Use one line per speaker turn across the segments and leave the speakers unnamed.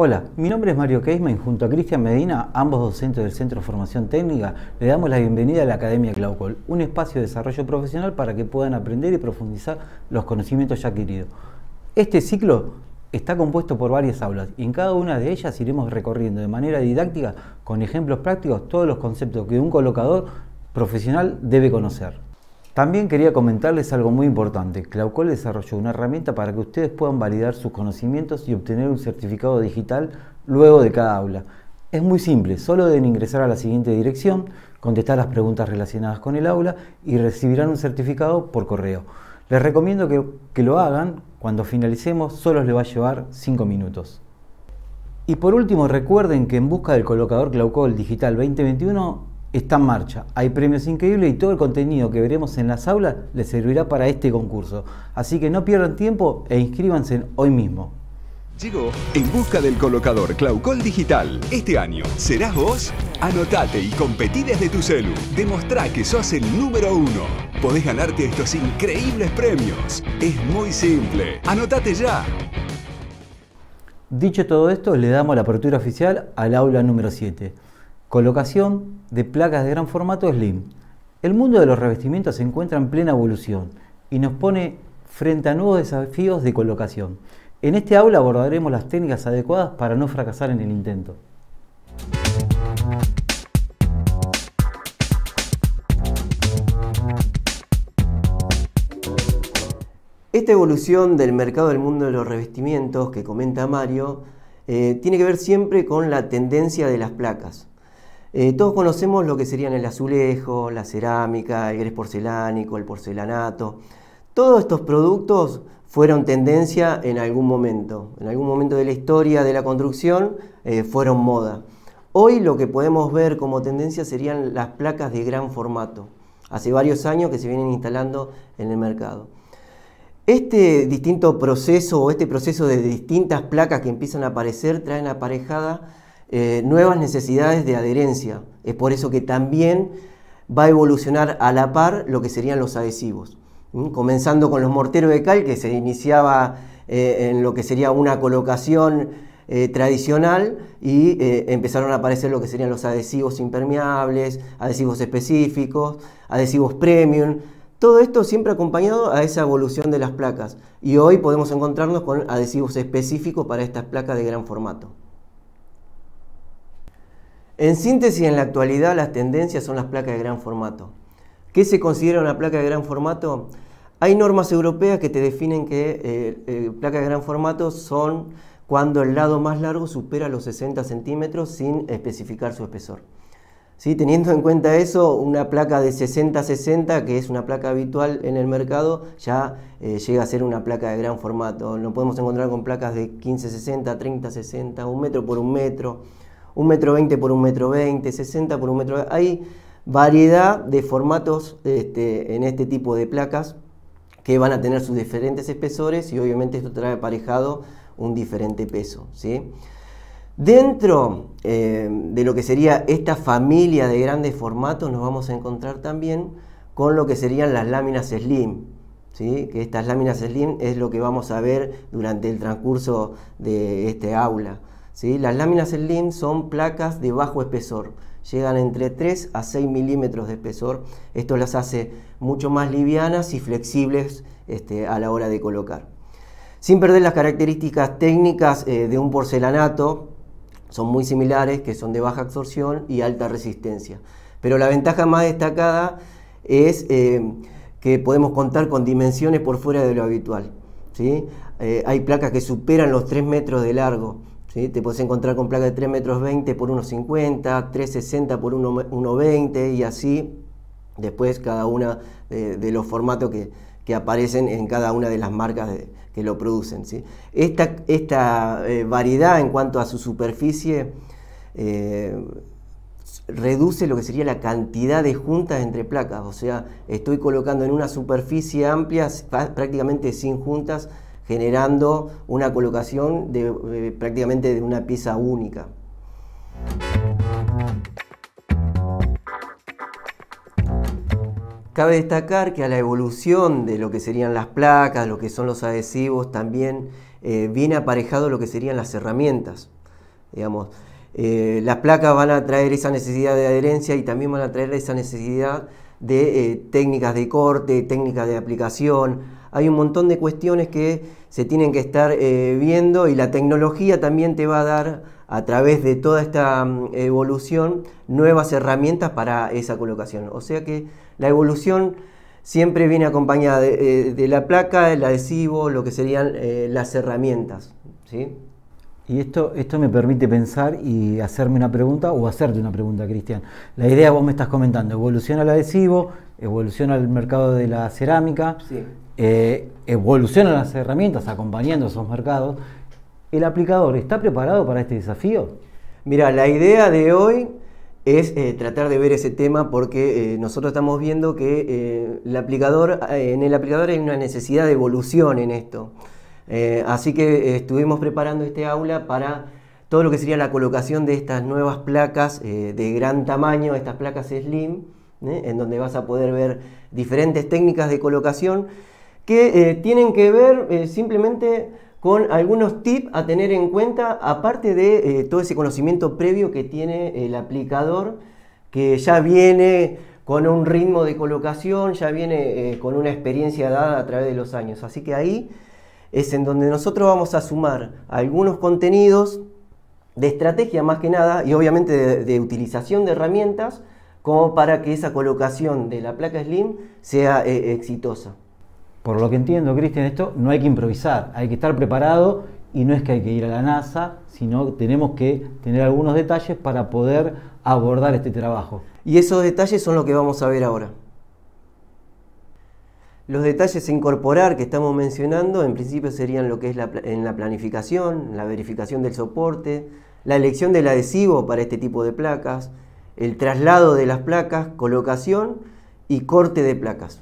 Hola, mi nombre es Mario Keisman y junto a Cristian Medina, ambos docentes del Centro de Formación Técnica, le damos la bienvenida a la Academia Claucol, un espacio de desarrollo profesional para que puedan aprender y profundizar los conocimientos ya adquiridos. Este ciclo está compuesto por varias aulas y en cada una de ellas iremos recorriendo de manera didáctica, con ejemplos prácticos, todos los conceptos que un colocador profesional debe conocer. También quería comentarles algo muy importante. Claucol desarrolló una herramienta para que ustedes puedan validar sus conocimientos y obtener un certificado digital luego de cada aula. Es muy simple, solo deben ingresar a la siguiente dirección, contestar las preguntas relacionadas con el aula y recibirán un certificado por correo. Les recomiendo que, lo hagan, cuando finalicemos solo les va a llevar 5 minutos. Y por último recuerden que en busca del colocador Claucol Digital 2021 está en marcha. Hay premios increíbles y todo el contenido que veremos en las aulas les servirá para este concurso. Así que no pierdan tiempo e inscríbanse hoy mismo.
Llegó en busca del colocador Claucol Digital. Este año, ¿serás vos? Anotate y competí desde tu celu. Demostrá que sos el número uno. Podés ganarte estos increíbles premios.
Es muy simple. Anotate ya. Dicho todo esto, le damos la apertura oficial al aula número 7. Colocación de placas de gran formato slim. El mundo de los revestimientos se encuentra en plena evolución y nos pone frente a nuevos desafíos de colocación. En este aula abordaremos las técnicas adecuadas para no fracasar en el intento.
Esta evolución del mercado del mundo de los revestimientos que comenta Mario eh, tiene que ver siempre con la tendencia de las placas. Eh, todos conocemos lo que serían el azulejo, la cerámica, el gres porcelánico, el porcelanato. Todos estos productos fueron tendencia en algún momento. En algún momento de la historia de la construcción eh, fueron moda. Hoy lo que podemos ver como tendencia serían las placas de gran formato. Hace varios años que se vienen instalando en el mercado. Este distinto proceso o este proceso de distintas placas que empiezan a aparecer traen aparejada eh, nuevas necesidades de adherencia. Es por eso que también va a evolucionar a la par lo que serían los adhesivos. Comenzando con los morteros de cal, que se iniciaba eh, en lo que sería una colocación eh, tradicional y empezaron a aparecer lo que serían los adhesivos impermeables, adhesivos específicos, adhesivos premium, todo esto siempre acompañado a esa evolución de las placas y hoy podemos encontrarnos con adhesivos específicos para estas placas de gran formato. En síntesis, en la actualidad las tendencias son las placas de gran formato. ¿Qué se considera una placa de gran formato? Hay normas europeas que te definen que eh, eh, placas de gran formato son cuando el lado más largo supera los 60 centímetros sin especificar su espesor. Teniendo en cuenta eso, una placa de 60-60, que es una placa habitual en el mercado, ya eh, llega a ser una placa de gran formato. Lo podemos encontrar con placas de 15-60, 30-60, un metro por un metro un metro por un metro 60 por un metro. Hay variedad de formatos este, en este tipo de placas que van a tener sus diferentes espesores y obviamente esto trae aparejado un diferente peso. ¿sí? Dentro eh, de lo que sería esta familia de grandes formatos nos vamos a encontrar también con lo que serían las láminas slim, ¿Sí? que estas láminas slim es lo que vamos a ver durante el transcurso de este aula. Las láminas lin son placas de bajo espesor, llegan entre 3 a 6 milímetros de espesor. Esto las hace mucho más livianas y flexibles este, a la hora de colocar. Sin perder las características técnicas eh, de un porcelanato, son muy similares, que son de baja absorción y alta resistencia. Pero la ventaja más destacada es eh, que podemos contar con dimensiones por fuera de lo habitual. Eh, hay placas que superan los 3 metros de largo, te puedes encontrar con placas de 3 m 20 por 1,50, 3,60 por 1,20 y así después cada una de, los formatos que, que, aparecen en cada una de las marcas que lo producen. Esta, eh, variedad en cuanto a su superficie eh, reduce lo que sería la cantidad de juntas entre placas, o sea, estoy colocando en una superficie amplia prácticamente sin juntas generando una colocación eh, prácticamente de una pieza única. Cabe destacar que a la evolución de lo que serían las placas, lo que son los adhesivos, también eh, viene aparejado lo que serían las herramientas. Eh, las placas van a traer esa necesidad de adherencia y también van a traer esa necesidad de eh, técnicas de corte, técnicas de aplicación. Hay un montón de cuestiones que se tienen que estar eh, viendo y la tecnología también te va a dar a través de toda esta mm, evolución nuevas herramientas para esa colocación. O sea que la evolución siempre viene acompañada de, eh, la placa, el adhesivo, lo que serían las herramientas.
¿sí? Y esto, esto me permite pensar y hacerme una pregunta o hacerte una pregunta, Cristian. La idea vos me estás comentando, evoluciona el adhesivo, evoluciona el mercado de la cerámica, eh, evoluciona las herramientas acompañando esos mercados. ¿El aplicador está preparado para este desafío? Mira, la idea de hoy es eh, tratar de ver ese tema porque
eh, nosotros estamos viendo que el aplicador, en el aplicador hay una necesidad de evolución en esto. Eh, así que eh, estuvimos preparando este aula para todo lo que sería la colocación de estas nuevas placas eh, de gran tamaño, estas placas slim, en donde vas a poder ver diferentes técnicas de colocación que tienen que ver simplemente con algunos tips a tener en cuenta, aparte de todo ese conocimiento previo que tiene el aplicador, que ya viene con un ritmo de colocación, ya viene con una experiencia dada a través de los años. Así que ahí es en donde nosotros vamos a sumar algunos contenidos de estrategia más que nada y obviamente de, utilización de herramientas como para que esa colocación de la placa Slim sea eh, exitosa.
Por lo que entiendo, Cristian, esto no hay que improvisar, hay que estar preparado y no es que hay que ir a la NASA, sino tenemos que tener algunos detalles para poder abordar este trabajo. Y esos detalles son lo
que vamos a ver ahora. Los detalles a incorporar que estamos mencionando, en principio serían lo que es la, en la planificación, la verificación del soporte, la elección del adhesivo para este tipo de placas, el traslado de las placas, colocación y corte de placas.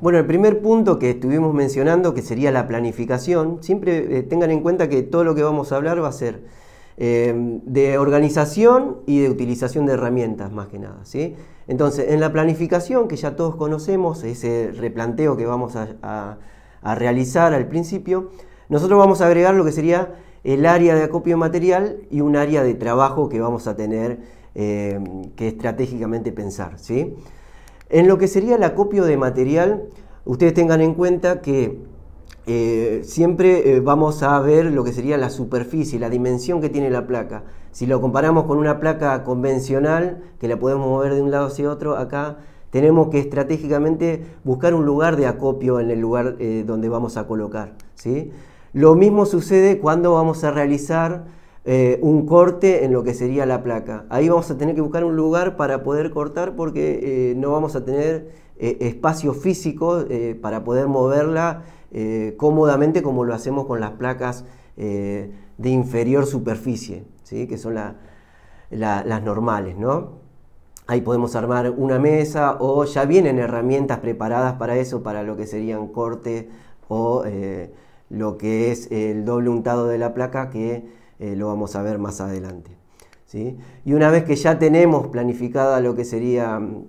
Bueno, el primer punto que estuvimos mencionando, que sería la planificación, siempre eh, tengan en cuenta que todo lo que vamos a hablar va a ser Em, de organización y de utilización de herramientas más que nada. Entonces, en la planificación que ya todos conocemos, ese replanteo que vamos a, realizar al principio, nosotros vamos a agregar lo que sería el área de acopio material y un área de trabajo que vamos a tener em, que estratégicamente pensar. ¿sí? En lo que sería el acopio de material, ustedes tengan en cuenta que eh, siempre eh, vamos a ver lo que sería la superficie, la dimensión que tiene la placa. Si lo comparamos con una placa convencional, que la podemos mover de un lado hacia otro, acá tenemos que estratégicamente buscar un lugar de acopio en el lugar eh, donde vamos a colocar. ¿sí? Lo mismo sucede cuando vamos a realizar eh, un corte en lo que sería la placa. Ahí vamos a tener que buscar un lugar para poder cortar porque eh, no vamos a tener eh, espacio físico para poder moverla cómodamente como lo hacemos con las placas de inferior superficie, ¿sí? que son las normales. Ahí podemos armar una mesa o ya vienen herramientas preparadas para eso, para lo que serían corte o lo que es el doble untado de la placa que eh, lo vamos a ver más adelante. ¿sí? Y una vez que ya tenemos planificada lo que sería mm,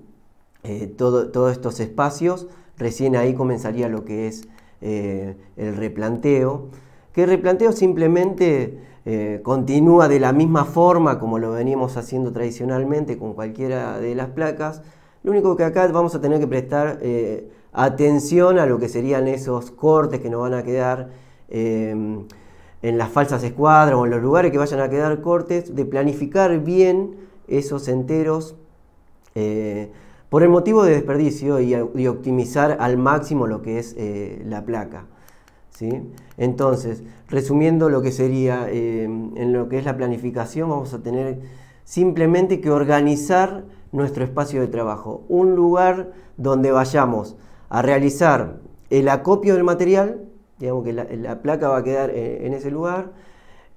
eh, todos estos espacios, recién ahí comenzaría lo que es eh, el replanteo, que el replanteo simplemente continúa de la misma forma como lo venimos haciendo tradicionalmente con cualquiera de las placas, lo único que acá vamos a tener que prestar atención a lo que serían esos cortes que nos van a quedar en las falsas escuadras o en los lugares que vayan a quedar cortes, de planificar bien esos enteros eh, por el motivo de desperdicio y, optimizar al máximo lo que es eh, la placa. Entonces, resumiendo lo que sería eh, en lo que es la planificación, vamos a tener simplemente que organizar nuestro espacio de trabajo, un lugar donde vayamos a realizar el acopio del material, digamos que la, placa va a quedar en, ese lugar.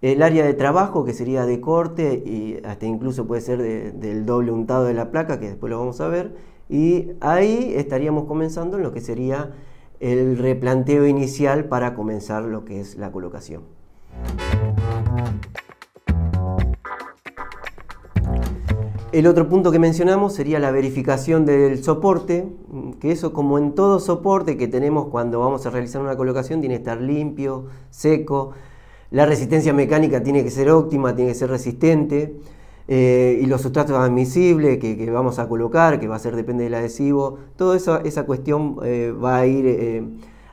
El área de trabajo, que sería de corte, y hasta incluso puede ser del doble untado de la placa, que después lo vamos a ver. Y ahí estaríamos comenzando en lo que sería el replanteo inicial para comenzar lo que es la colocación. El otro punto que mencionamos sería la verificación del soporte, que eso como en todo soporte que tenemos cuando vamos a realizar una colocación tiene que estar limpio, seco, la resistencia mecánica tiene que ser óptima, tiene que ser resistente, eh, y los sustratos admisibles que, vamos a colocar, que va a ser depende del adhesivo, toda esa, cuestión eh, va a ir... Eh,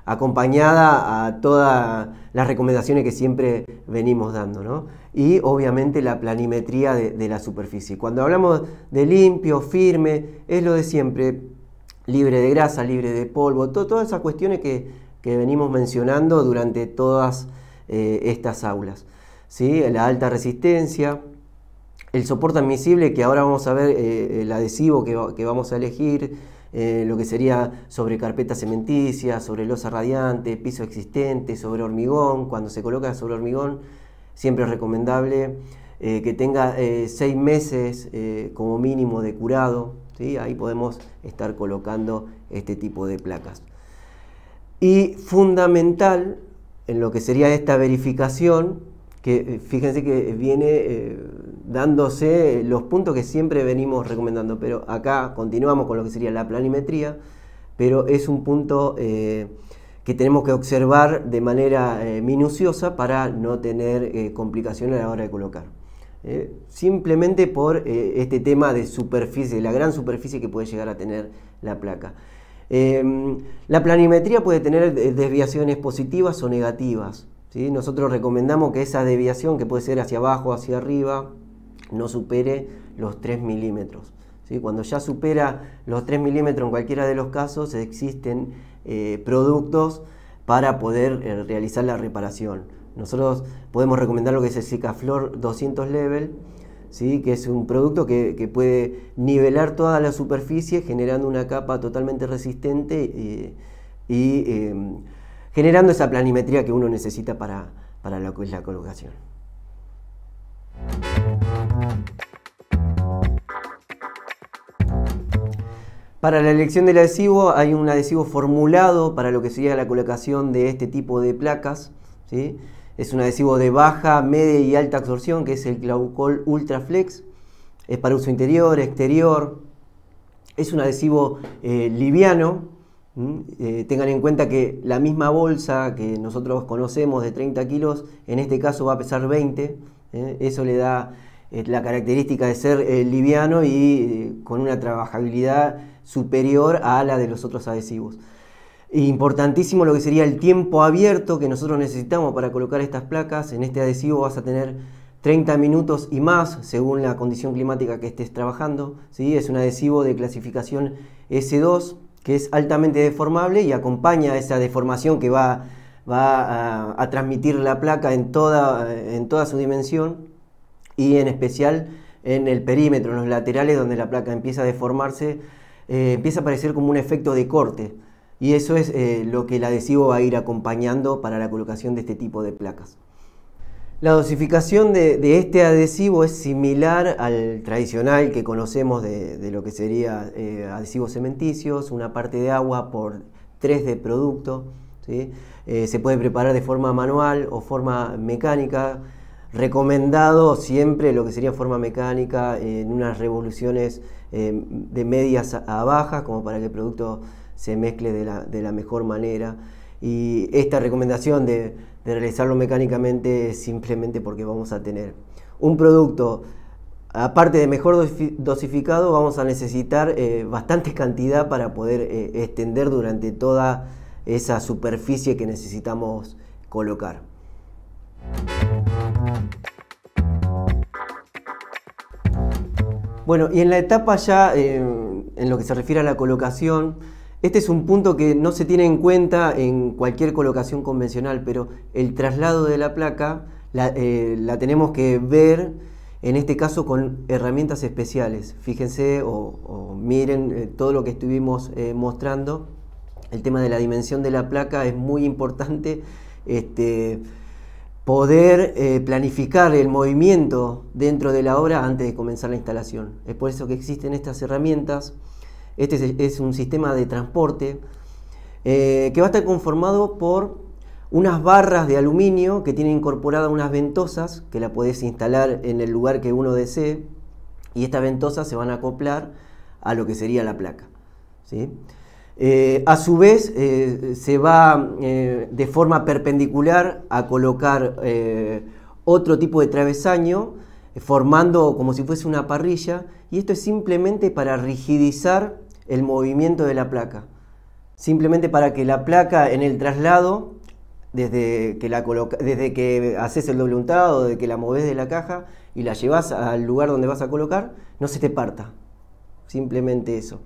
acompañada a todas las recomendaciones que siempre venimos dando, ¿no? Y obviamente la planimetría de, la superficie. Cuando hablamos de limpio, firme, es lo de siempre, libre de grasa, libre de polvo, todas esas cuestiones que, que, venimos mencionando durante todas eh, estas aulas. ¿sí? La alta resistencia, el soporte admisible, que ahora vamos a ver eh, el adhesivo que vamos a elegir, eh, lo que sería sobre carpeta cementicia, sobre losa radiante, piso existente, sobre hormigón. Cuando se coloca sobre hormigón, siempre es recomendable eh, que tenga eh, seis meses como mínimo de curado. ¿sí? Ahí podemos estar colocando este tipo de placas. Y fundamental en lo que sería esta verificación, que fíjense que viene dándose los puntos que siempre venimos recomendando, pero acá continuamos con lo que sería la planimetría, pero es un punto eh, que tenemos que observar de manera eh, minuciosa para no tener eh, complicaciones a la hora de colocar. simplemente por este tema de superficie, la gran superficie que puede llegar a tener la placa. Em, la planimetría puede tener desviaciones positivas o negativas. Nosotros recomendamos que esa desviación, que puede ser hacia abajo, hacia arriba, no supere los 3 milímetros. ¿sí? Cuando ya supera los 3 milímetros en cualquiera de los casos, existen eh, productos para poder eh, realizar la reparación. Nosotros podemos recomendar lo que es el Cicaflor 200 Level, ¿sí? que es un producto que, puede nivelar toda la superficie generando una capa totalmente resistente eh, y em, generando esa planimetría que uno necesita para, para lo que es la colocación. Para la elección del adhesivo hay un adhesivo formulado para lo que sería la colocación de este tipo de placas. ¿sí? Es un adhesivo de baja, media y alta absorción que es el Claucol Ultraflex. Es para uso interior, exterior. Es un adhesivo eh, liviano. Eh, tengan en cuenta que la misma bolsa que nosotros conocemos de 30 kilos, en este caso va a pesar 20. ¿eh? Eso le da la característica de ser liviano y con una trabajabilidad superior a la de los otros adhesivos. Importantísimo lo que sería el tiempo abierto que nosotros necesitamos para colocar estas placas. En este adhesivo vas a tener 30 minutos y más según la condición climática que estés trabajando. ¿sí? Es un adhesivo de clasificación S2 que es altamente deformable y acompaña esa deformación que va, a, transmitir la placa en toda su dimensión y en especial en el perímetro, en los laterales donde la placa empieza a deformarse eh, empieza a aparecer como un efecto de corte. Y eso es eh, lo que el adhesivo va a ir acompañando para la colocación de este tipo de placas. La dosificación de, este adhesivo es similar al tradicional que conocemos de, lo que sería eh, adhesivos cementicios, una parte de agua por 3 de producto. se puede preparar de forma manual o forma mecánica. Recomendado siempre lo que sería forma mecánica en unas revoluciones Em, de medias a, bajas, como para que el producto se mezcle de la, mejor manera. Y esta recomendación de, realizarlo mecánicamente es simplemente porque vamos a tener un producto aparte de mejor dosificado, vamos a necesitar eh, bastante cantidad para poder eh, extender durante toda esa superficie que necesitamos colocar. Bueno, y en la etapa ya, em, en lo que se refiere a la colocación, este es un punto que no se tiene en cuenta en cualquier colocación convencional, pero el traslado de la placa la, eh, tenemos que ver, en este caso, con herramientas especiales. Fíjense o, miren eh, todo lo que estuvimos eh, mostrando. El tema de la dimensión de la placa es muy importante. Este, poder eh, planificar el movimiento dentro de la obra antes de comenzar la instalación. Es por eso que existen estas herramientas. Este es un sistema de transporte eh, que va a estar conformado por unas barras de aluminio que tienen incorporadas unas ventosas que la puedes instalar en el lugar que uno desee y estas ventosas se van a acoplar a lo que sería la placa. ¿sí? Eh, a su vez, eh, se va eh, de forma perpendicular a colocar otro tipo de travesaño, formando como si fuese una parrilla, y esto es simplemente para rigidizar el movimiento de la placa. Simplemente para que la placa en el traslado, desde que, la desde que haces el doble untado, desde que la moves de la caja y la llevas al lugar donde vas a colocar, no se te parta. Simplemente eso.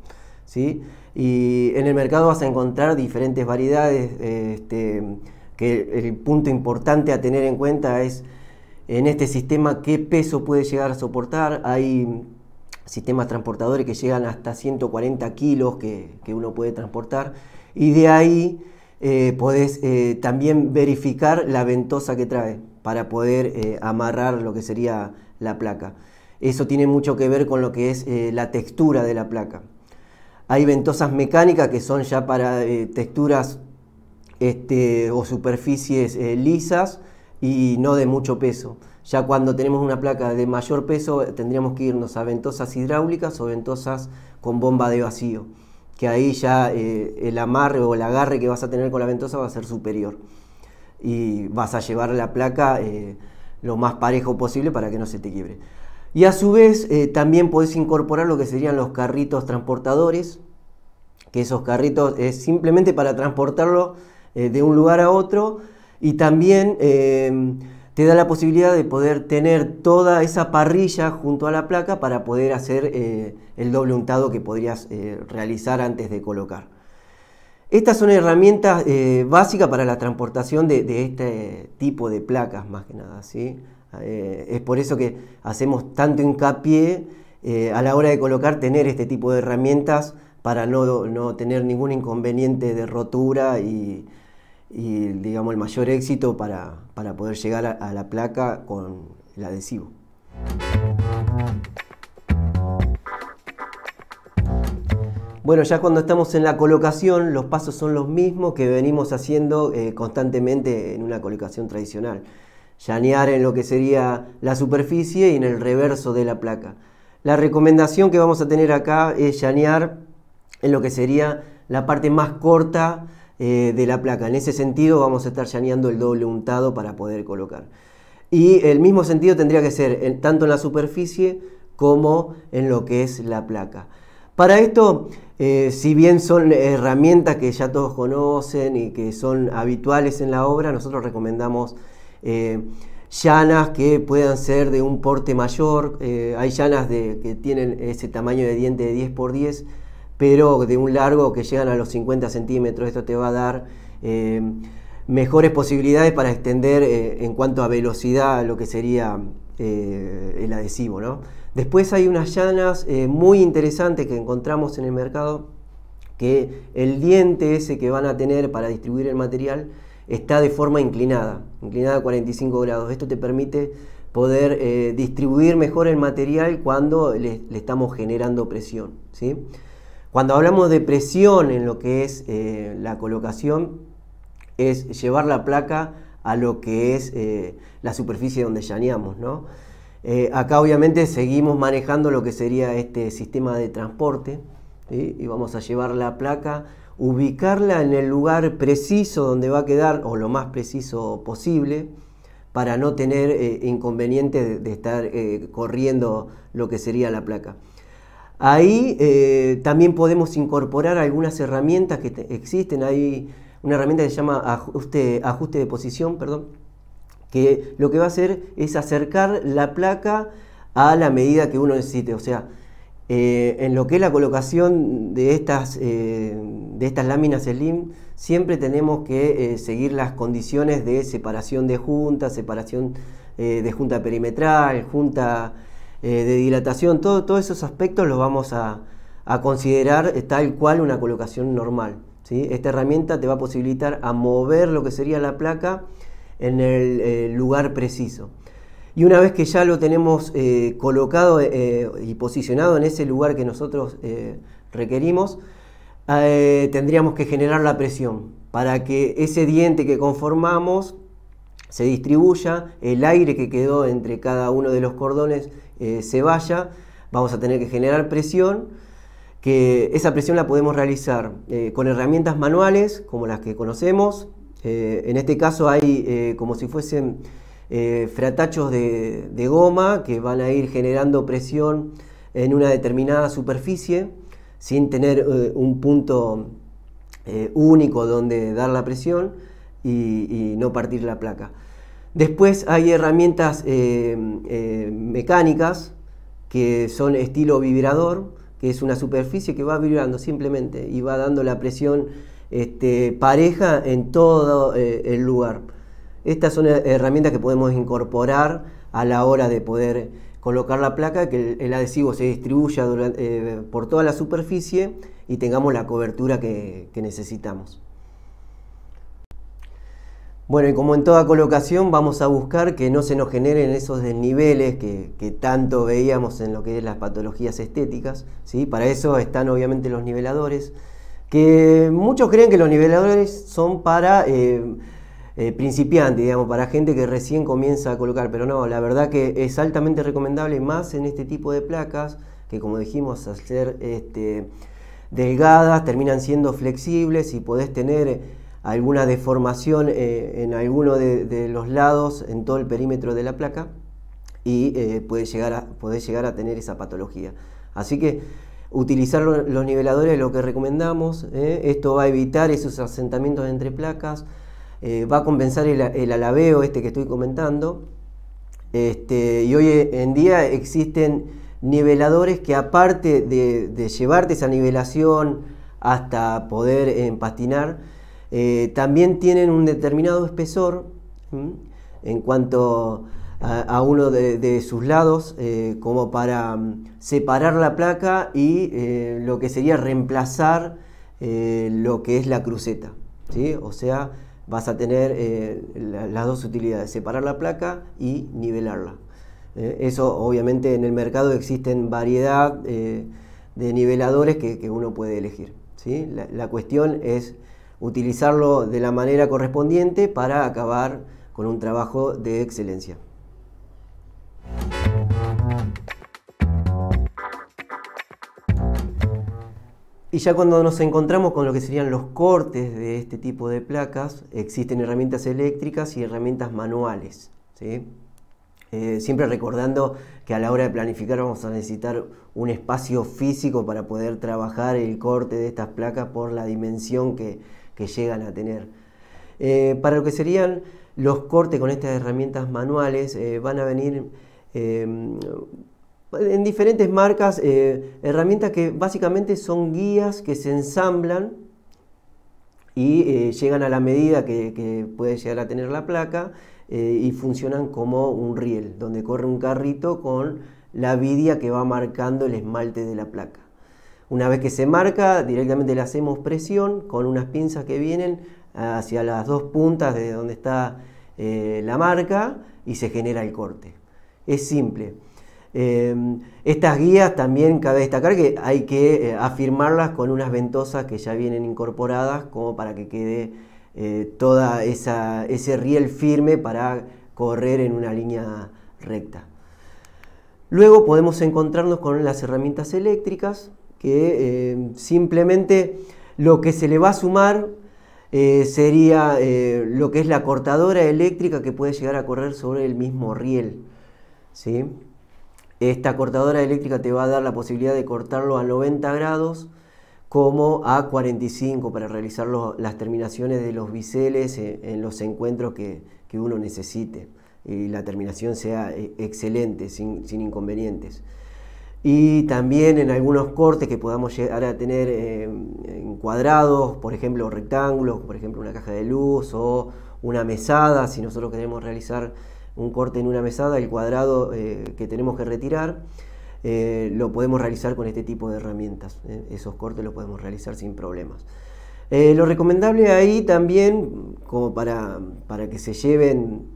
Y en el mercado vas a encontrar diferentes variedades, este, que el punto importante a tener en cuenta es en este sistema qué peso puede llegar a soportar. Hay sistemas transportadores que llegan hasta 140 kilos que, uno puede transportar y de ahí eh, podés eh, también verificar la ventosa que trae para poder eh, amarrar lo que sería la placa. Eso tiene mucho que ver con lo que es la textura de la placa. Hay ventosas mecánicas que son ya para eh, texturas este, o superficies eh, lisas y no de mucho peso. Ya cuando tenemos una placa de mayor peso eh, tendríamos que irnos a ventosas hidráulicas o ventosas con bomba de vacío, que ahí ya el amarre o el agarre que vas a tener con la ventosa va a ser superior y vas a llevar la placa lo más parejo posible para que no se te quiebre. Y a su vez eh, también podés incorporar lo que serían los carritos transportadores, que esos carritos es simplemente para transportarlo eh, de un lugar a otro y también eh, te da la posibilidad de poder tener toda esa parrilla junto a la placa para poder hacer el doble untado que podrías realizar antes de colocar. Estas son herramientas básicas para la transportación de, de, este tipo de placas, más que nada. ¿sí? Eh, es por eso que hacemos tanto hincapié eh, a la hora de colocar, tener este tipo de herramientas para no, tener ningún inconveniente de rotura y, el mayor éxito para, poder llegar a, la placa con el adhesivo. Bueno, ya cuando estamos en la colocación, los pasos son los mismos que venimos haciendo eh, constantemente en una colocación tradicional llanear en lo que sería la superficie y en el reverso de la placa. La recomendación que vamos a tener acá es llanear en lo que sería la parte más corta eh, de la placa. En ese sentido vamos a estar llaneando el doble untado para poder colocar. Y el mismo sentido tendría que ser tanto en la superficie como en lo que es la placa. Para esto, eh, si bien son herramientas que ya todos conocen y que son habituales en la obra, nosotros recomendamos eh, llanas que puedan ser de un porte mayor, eh, hay llanas que tienen ese tamaño de diente de 10 x 10 pero de un largo que llegan a los 50 centímetros, esto te va a dar eh, mejores posibilidades para extender en cuanto a velocidad lo que sería el adhesivo. Después hay unas llanas muy interesantes que encontramos en el mercado, que el diente ese que van a tener para distribuir el material, está de forma inclinada, inclinada a 45 grados. Esto te permite poder eh, distribuir mejor el material cuando le, estamos generando presión. Cuando hablamos de presión en lo que es eh, la colocación, es llevar la placa a lo que es eh, la superficie donde llaneamos. ¿no? acá obviamente seguimos manejando lo que sería este sistema de transporte y vamos a llevar la placa ubicarla en el lugar preciso donde va a quedar, o lo más preciso posible, para no tener eh, inconveniente de, estar eh, corriendo lo que sería la placa. Ahí eh, también podemos incorporar algunas herramientas que existen. Hay una herramienta que se llama ajuste, ajuste de posición, perdón, que lo que va a hacer es acercar la placa a la medida que uno necesite. O sea, eh, en lo que es la colocación de estas, eh, de estas láminas slim, siempre tenemos que eh, seguir las condiciones de separación de junta, separación de junta perimetral, junta de dilatación, todos esos aspectos los vamos a, a considerar tal cual una colocación normal. Esta herramienta te va a posibilitar a mover lo que sería la placa en el lugar preciso. Y una vez que ya lo tenemos eh, colocado eh, y posicionado en ese lugar que nosotros eh, requerimos, tendríamos que generar la presión para que ese diente que conformamos se distribuya, el aire que quedó entre cada uno de los cordones se vaya, vamos a tener que generar presión, que esa presión la podemos realizar con herramientas manuales como las que conocemos, en este caso hay como si fuesen eh, fratachos de, goma que van a ir generando presión en una determinada superficie sin tener eh, un punto eh, único donde dar la presión y, no partir la placa. Después hay herramientas mecánicas que son estilo vibrador, que es una superficie que va vibrando simplemente y va dando la presión este, pareja en todo el lugar. Estas son eh, herramientas que podemos incorporar a la hora de poder colocar la placa, que el, adhesivo se distribuya eh, por toda la superficie y tengamos la cobertura que, necesitamos. Bueno, y como en toda colocación vamos a buscar que no se nos generen esos desniveles que, tanto veíamos en lo que es las patologías estéticas, ¿sí? Para eso están obviamente los niveladores, que muchos creen que los niveladores son para eh, eh, principiante, digamos, para gente que recién comienza a colocar, pero no, la verdad que es altamente recomendable más en este tipo de placas, que como dijimos, al ser este, delgadas, terminan siendo flexibles y podés tener alguna deformación eh, en alguno de, los lados, en todo el perímetro de la placa, y eh, llegar a, podés llegar a tener esa patología. Así que utilizar los niveladores es lo que recomendamos, eh, esto va a evitar esos asentamientos entre placas, eh, va a compensar el, alabeo este que estoy comentando. Este, y hoy en día existen niveladores que aparte de, llevarte esa nivelación hasta poder empastinar, eh, también tienen un determinado espesor en cuanto a, uno de, sus lados, eh, como para mm, separar la placa y lo que sería reemplazar lo que es la cruceta. O sea, vas a tener eh, las dos utilidades, separar la placa y nivelarla. Eh, eso obviamente en el mercado existen variedad eh, de niveladores que, uno puede elegir. ¿sí? la, cuestión es utilizarlo de la manera correspondiente para acabar con un trabajo de excelencia. Y ya cuando nos encontramos con lo que serían los cortes de este tipo de placas, existen herramientas eléctricas y herramientas manuales. Eh, siempre recordando que a la hora de planificar vamos a necesitar un espacio físico para poder trabajar el corte de estas placas por la dimensión que, llegan a tener. Eh, para lo que serían los cortes con estas herramientas manuales, eh, van a venir en diferentes marcas, eh, herramientas que básicamente son guías que se ensamblan y eh, llegan a la medida que, puede llegar a tener la placa eh, y funcionan como un riel, donde corre un carrito con la vidia que va marcando el esmalte de la placa. Una vez que se marca, directamente le hacemos presión con unas pinzas que vienen hacia las dos puntas de donde está la marca y se genera el corte. Es simple. Em, estas guías también cabe destacar que hay que eh, afirmarlas con unas ventosas que ya vienen incorporadas como para que quede todo eh, toda ese riel firme para correr en una línea recta. Luego podemos encontrarnos con las herramientas eléctricas que em, simplemente lo que se le va a sumar eh, sería lo que es la cortadora eléctrica que puede llegar a correr sobre el mismo riel. ¿sí? Esta cortadora eléctrica te va a dar la posibilidad de cortarlo a 90 grados como a 45 para realizar las terminaciones de los biseles en, los encuentros que, uno necesite y la terminación sea eh, excelente, sin, inconvenientes. Y también en algunos cortes que podamos llegar a tener eh, en cuadrados, por ejemplo rectángulos, por ejemplo una caja de luz o una mesada, si nosotros queremos realizar un corte en una mesada, el cuadrado eh, que tenemos que retirar, eh, lo podemos realizar con este tipo de herramientas. Eh, esos cortes los podemos realizar sin problemas. lo recomendable ahí también, como para, que se lleven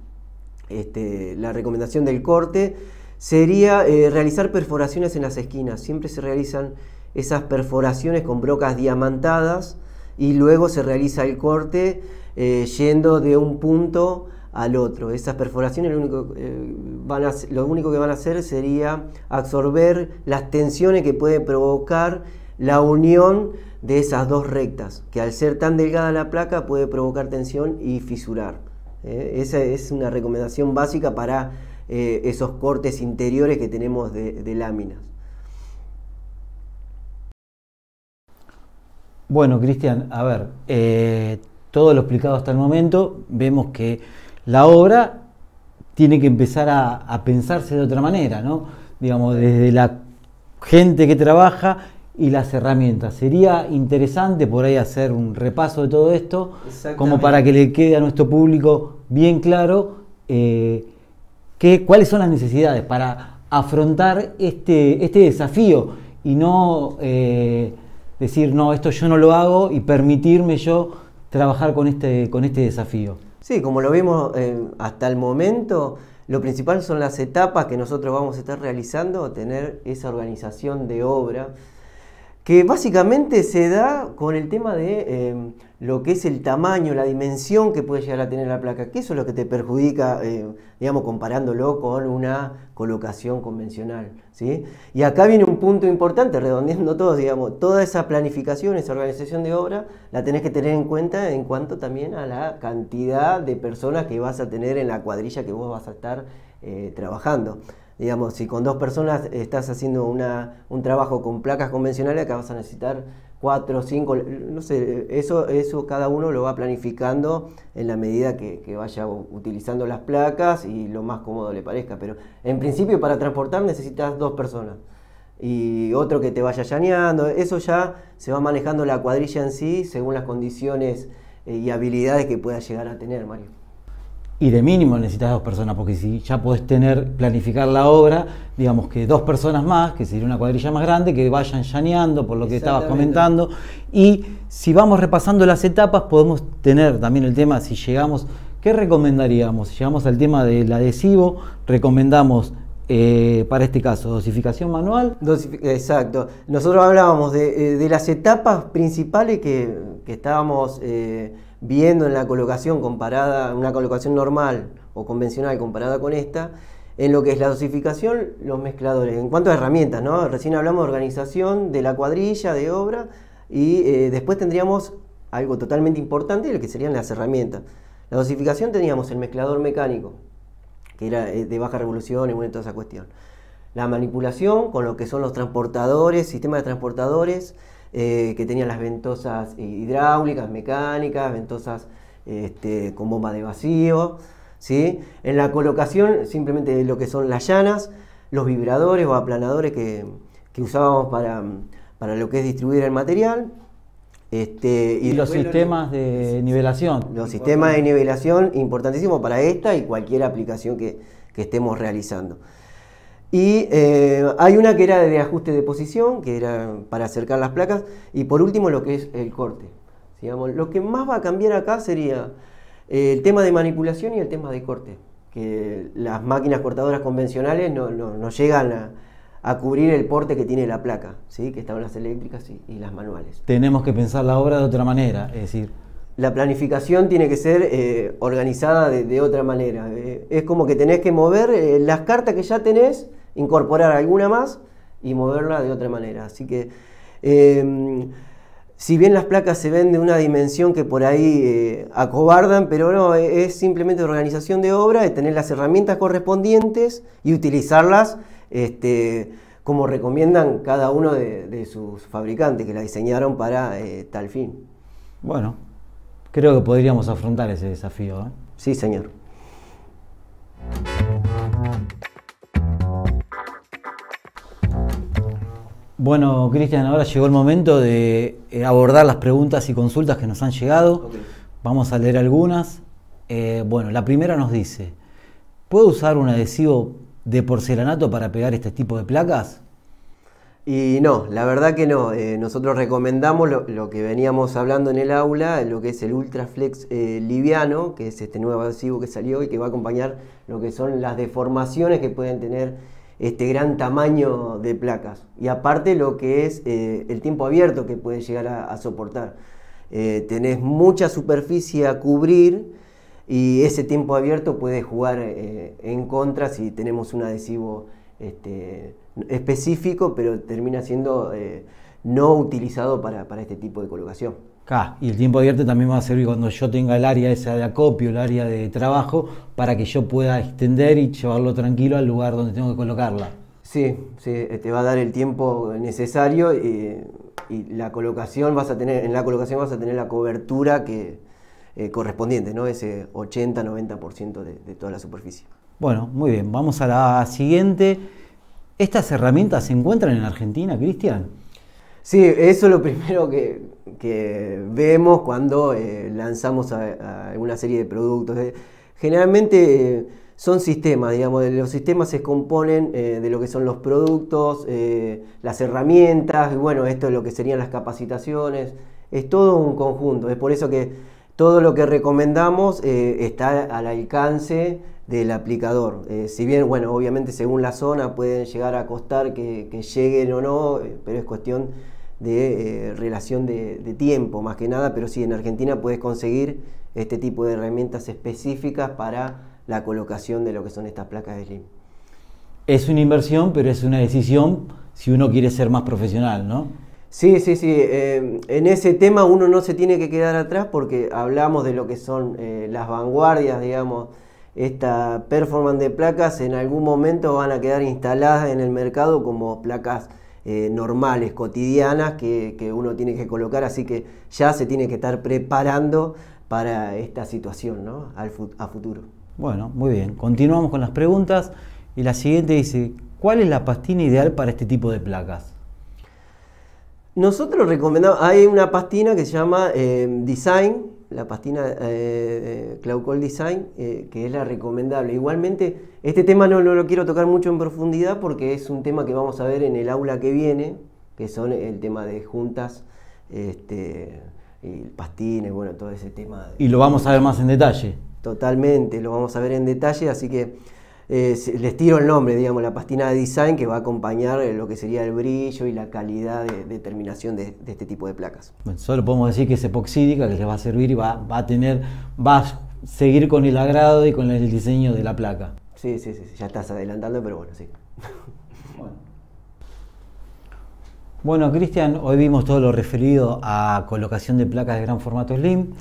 este, la recomendación del corte, sería realizar perforaciones en las esquinas. Siempre se realizan esas perforaciones con brocas diamantadas y luego se realiza el corte yendo de un punto al otro. Esas perforaciones lo único, eh, van lo único que van a hacer sería absorber las tensiones que puede provocar la unión de esas dos rectas, que al ser tan delgada la placa puede provocar tensión y fisurar. ¿eh? esa es una recomendación básica para eh, esos cortes interiores que tenemos de láminas.
Bueno, Cristian, a ver, todo lo explicado hasta el momento, vemos que la obra tiene que empezar a, pensarse de otra manera, ¿no? Digamos, desde la gente que trabaja y las herramientas. Sería interesante por ahí hacer un repaso de todo esto, como para que le quede a nuestro público bien claro eh, cuáles son las necesidades para afrontar este, este desafío y no eh, decir, no, esto yo no lo hago y permitirme yo trabajar con este, con este desafío.
Sí, como lo vimos eh, hasta el momento, lo principal son las etapas que nosotros vamos a estar realizando, tener esa organización de obra que básicamente se da con el tema de em, lo que es el tamaño, la dimensión que puede llegar a tener la placa, que eso es lo que te perjudica, em, digamos, comparándolo con una colocación convencional. Y acá viene un punto importante, redondeando todo, digamos, toda esa planificación, esa organización de obra, la tenés que tener en cuenta en cuanto también a la cantidad de personas que vas a tener en la cuadrilla que vos vas a estar eh, trabajando. Digamos, si con dos personas estás haciendo una, un trabajo con placas convencionales, acá vas a necesitar cuatro, cinco, no sé, eso, eso cada uno lo va planificando en la medida que, vaya utilizando las placas y lo más cómodo le parezca. Pero en principio para transportar necesitas dos personas y otro que te vaya llaneando. Eso ya se va manejando la cuadrilla en sí según las condiciones eh, y habilidades que pueda llegar a tener, Mario
y de mínimo necesitas dos personas, porque si ya podés tener, planificar la obra, digamos que dos personas más, que sería una cuadrilla más grande, que vayan llaneando por lo que estabas comentando. Y si vamos repasando las etapas, podemos tener también el tema, si llegamos, ¿qué recomendaríamos? Si llegamos al tema del adhesivo, recomendamos eh, para este caso, dosificación manual.
Exacto. Nosotros hablábamos eh, de, las etapas principales que, estábamos... Eh, viendo en la colocación comparada, una colocación normal o convencional comparada con esta, en lo que es la dosificación, los mezcladores. En cuanto a herramientas, ¿no? Recién hablamos de organización de la cuadrilla, de obra, y eh, después tendríamos algo totalmente importante, lo que serían las herramientas. La dosificación teníamos el mezclador mecánico, que era eh, de baja revolución y bueno, toda esa cuestión. La manipulación con lo que son los transportadores, sistema de transportadores, eh, que tenían las ventosas hidráulicas, mecánicas, ventosas este, con bombas de vacío. En la colocación, simplemente lo que son las llanas, los vibradores o aplanadores que, usábamos para, lo que es distribuir el material. Este, y, los sistemas
de nivelación. Los sistemas de
nivelación importantísimos para esta y cualquier aplicación que estemos realizando. Y eh, hay una que era de ajuste de posición, que era para acercar las placas. Y por último, lo que es el corte. Digamos, lo que más va a cambiar acá sería eh, el tema de manipulación y el tema de corte. Que las máquinas cortadoras convencionales no, llegan a, cubrir el porte que tiene la placa, ¿sí? que estaban las eléctricas y, las manuales.
Tenemos que pensar la obra de otra manera, es decir...
La planificación tiene que ser eh, organizada de, otra manera. es como que tenés que mover las cartas que ya tenés incorporar alguna más y moverla de otra manera. Así que, em, si bien las placas se ven de una dimensión que por ahí eh, acobardan, pero no, e-, es simplemente organización de obra, de tener las herramientas correspondientes y utilizarlas este, como recomiendan cada uno de, sus fabricantes que la diseñaron para eh,
tal fin. Bueno, creo que podríamos afrontar ese desafío. ¿eh? Sí, señor. Bueno, Cristian, ahora llegó el momento de eh, abordar las preguntas y consultas que nos han llegado. Vamos a leer algunas. Eh, bueno, la primera nos dice, ¿puedo usar un adhesivo de porcelanato para pegar este tipo de placas?
Y no, la verdad que no. Eh, nosotros recomendamos lo, que veníamos hablando en el aula, lo que es el Ultraflex liviano, que es este nuevo adhesivo que salió y que va a acompañar lo que son las deformaciones que pueden tener este gran tamaño de placas. Y aparte lo que es eh, el tiempo abierto que puede llegar a, soportar. Eh, tenés mucha superficie a cubrir y ese tiempo abierto puede jugar eh, en contra si tenemos un adhesivo este, específico, pero termina siendo no utilizado para este tipo de
colocación y el tiempo abierto también va a servir cuando yo tenga el área esa de acopio, el área de trabajo, para que yo pueda extender y llevarlo tranquilo al lugar donde tengo que colocarla. Sí,
sí eh, te va a dar el tiempo necesario y, la colocación vas a tener, en la colocación vas a tener la cobertura que, eh, correspondiente, ¿no? Ese 80-90% de, de toda la superficie.
Bueno, muy bien, vamos a la siguiente. ¿Estas herramientas se encuentran en Argentina, Cristian? Sí, eso es lo primero que,
que vemos cuando eh, lanzamos a, una serie de productos. Eh, generalmente eh, son sistemas, digamos, los sistemas se componen de lo que son los productos, las herramientas, bueno, esto es lo que serían las capacitaciones, es todo un conjunto, es por eso que todo lo que recomendamos está al alcance del aplicador. Eh, si bien, bueno, obviamente según la zona pueden llegar a costar que, lleguen o no, eh, pero es cuestión de eh, relación de, tiempo más que nada, pero sí, en Argentina puedes conseguir este tipo de herramientas específicas para la colocación de lo que son estas placas de slim.
Es una inversión, pero es una decisión si uno quiere ser más profesional, ¿no?
Sí, sí, sí. en ese tema uno no se tiene que quedar atrás porque hablamos de lo que son las vanguardias, digamos, esta performance de placas en algún momento van a quedar instaladas en el mercado como placas eh, normales, cotidianas, que, uno tiene que colocar, así que ya se tiene que estar preparando para esta situación ¿no? Al, a futuro.
Bueno, muy bien, continuamos con las preguntas y la siguiente dice, ¿cuál es la pastina ideal para este tipo de placas?
Nosotros recomendamos, hay una pastina que se llama eh, Design, la pastina eh, eh Claucol Design, eh, que es la recomendable. Igualmente, este tema no, lo quiero tocar mucho en profundidad porque es un tema que vamos a ver en el aula que viene, que son el tema de juntas, este, y pastines, bueno, todo ese tema.
Y lo vamos a ver más en detalle.
Totalmente, lo vamos a ver en detalle, así que... Eh, les tiro el nombre, digamos, la pastina de design que va a acompañar eh, lo que sería el brillo y la calidad de, terminación de, este tipo de placas.
Bueno, solo podemos decir que es epoxídica, que les va a servir y va, a tener, va a seguir con el agrado y con el diseño de la placa.
Sí, sí, sí, ya estás adelantando, pero bueno, sí.
Bueno, Cristian, hoy vimos todo lo referido a colocación de placas de gran formato Slim.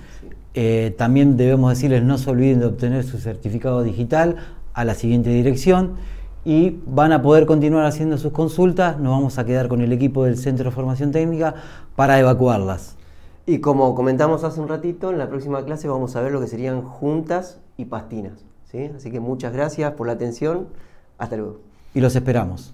Eh, también debemos decirles no se olviden de obtener su certificado digital a la siguiente dirección y van a poder continuar haciendo sus consultas. Nos vamos a quedar con el equipo del Centro de Formación Técnica para evacuarlas.
Y como comentamos hace un ratito, en la próxima clase vamos a ver lo que serían juntas y pastinas. Así que muchas gracias por la atención. Hasta luego.
Y los esperamos.